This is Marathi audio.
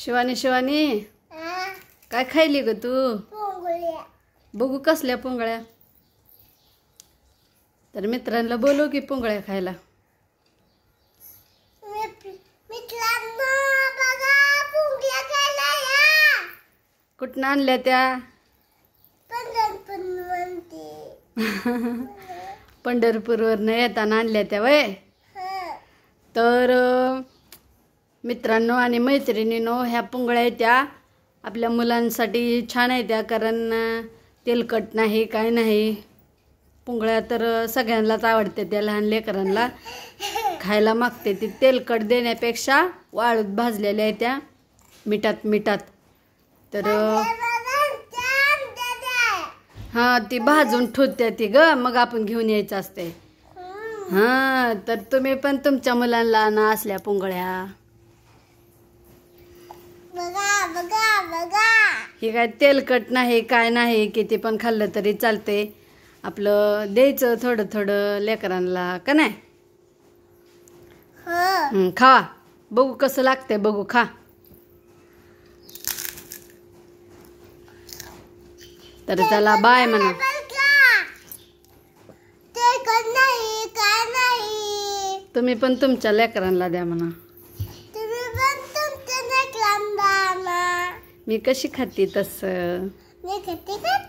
शिवानी शिवानी काय खायली ग तू बघू कसल्या पोंगळ्या तर मित्रांना बोलू की पोंगळ्या खायला कुठनं आणल्या त्या न येताना आणल्या त्या वय तर मित्रांनो आणि मैत्रिणींनो ह्या पुंगळ्या त्या आपल्या मुलांसाठी छान आहे त्या कारण तेलकट नाही काय नाही पुंगळ्या तर सगळ्यांनाच आवडते त्या लहान लेकरांना खायला मागते ती तेलकट देण्यापेक्षा वाळूत भाजलेल्या आहेत त्या मिठात मिठात तर हां ती भाजून ठोत्या ती ग मग आपण घेऊन यायचं असते हां तर तुम्ही पण तुमच्या मुलांना ना असल्या पुंगळ्या बघा बघा बघा हे काय तेलकट नाही काय नाही किती पण खाल्लं तरी चालते आपलं द्यायचं थोडं थोडं लेकरांना का नाही खावा हो. खा बघू कसं लागते बघू खा तर त्याला बाय म्हणा तुम्ही पण तुमच्या लेकरांना द्या म्हणा मी कशी खाते तसं मी खाते